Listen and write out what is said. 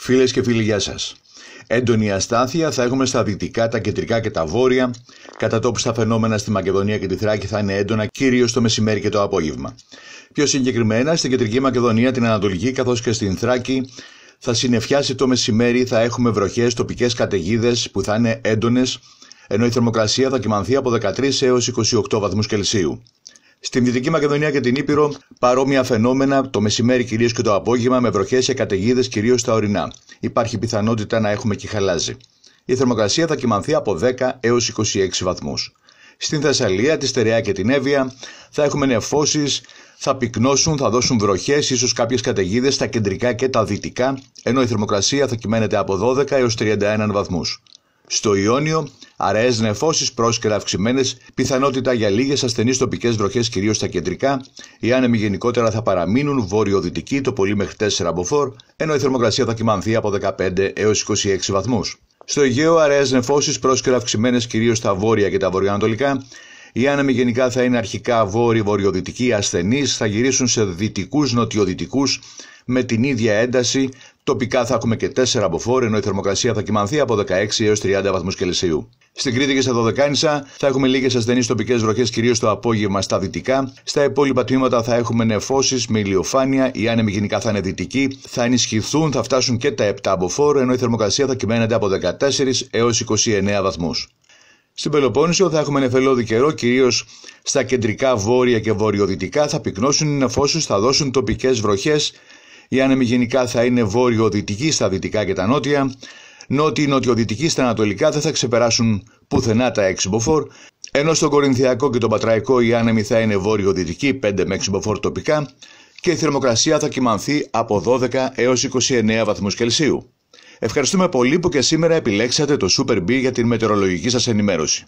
Φίλες και φίλοι, γεια σας. Έντονη αστάθεια θα έχουμε στα δυτικά, τα κεντρικά και τα βόρεια. Κατά τόπους τα φαινόμενα στη Μακεδονία και τη Θράκη θα είναι έντονα κυρίως το μεσημέρι και το απόγευμα. Πιο συγκεκριμένα στην κεντρική Μακεδονία, την Ανατολική καθώς και στην Θράκη θα συνεφιάσει το μεσημέρι, θα έχουμε βροχές, τοπικές καταιγίδες που θα είναι έντονες, ενώ η θερμοκρασία θα κοιμανθεί από 13 έω 28 βαθμούς Κελσίου. Στην Δυτική Μακεδονία και την Ήπειρο παρόμοια φαινόμενα το μεσημέρι κυρίως και το απόγευμα με βροχές και καταιγίδες κυρίως στα ορεινά. Υπάρχει πιθανότητα να έχουμε και χαλάζι. Η θερμοκρασία θα κοιμανθεί από 10 έω 26 βαθμούς. Στην Θεσσαλία, τη Στερεά και την Εύβοια θα έχουμε νεφώσεις, θα πυκνώσουν, θα δώσουν βροχές ίσως κάποιες καταιγίδες, στα κεντρικά και τα δυτικά, ενώ η θερμοκρασία θα κυμαίνεται από 12 έω 31 βαθμούς. Στο Ιόνιο, αραιές νεφώσεις πρόσκαιρα αυξημένες, πιθανότητα για λίγες ασθενείς τοπικές βροχές, κυρίως στα κεντρικά. Οι άνεμοι γενικότερα θα παραμείνουν βόρειο-δυτικοί, το πολύ μέχρι 4 μποφόρ, ενώ η θερμοκρασία θα κυμανθεί από 15 έως 26 βαθμούς. Στο Αιγαίο, αραιές νεφώσεις πρόσκαιρα αυξημένες κυρίως στα βόρεια και τα βορειοανατολικά. Οι άνεμοι γενικά θα είναι αρχικά βόρειο-βορειοδυτικοί ασθενείς, θα γυρίσουν σε δυτικού-νοτιοδυτικού με την ίδια ένταση, Τοπικά θα έχουμε και 4 φόρ, ενώ η θερμοκρασία θα κυμανθεί από 16 έω 30 βαθμούς Κελσίου. Στην Κρήτη και στα Δωδεκάνησα θα έχουμε λίγες ασθενείς τοπικές βροχές, κυρίως το απόγευμα στα δυτικά. Στα υπόλοιπα τμήματα θα έχουμε νεφώσεις με ηλιοφάνεια, οι άνεμοι γενικά θα είναι δυτικοί, θα ενισχυθούν, θα φτάσουν και τα 7 φόρ, ενώ η θερμοκρασία θα κυμαίνεται από 14 έω 29 βαθμούς. Στην Πελοπόννησο θα έχουμε νεφελώδη καιρό, κυρίως στα κεντρικά βόρεια και βορειοδυτικά θα πυκνώσουν οι νεφώσεις, θα δώσουν τοπικές βροχές, η άνεμη γενικά θα είναι βόρειο-δυτική στα δυτικά και τα νότια, νότιο-νοτιοδυτική στα ανατολικά δεν θα ξεπεράσουν πουθενά τα 6 μποφόρ, ενώ στον Κορινθιακό και τον Πατραϊκό η άνεμη θα είναι βόρειο-δυτική 5 με 6 μποφόρ τοπικά και η θερμοκρασία θα κοιμανθεί από 12 έως 29 βαθμούς Κελσίου. Ευχαριστούμε πολύ που και σήμερα επιλέξατε το Super B για την μετεωρολογική σας ενημέρωση.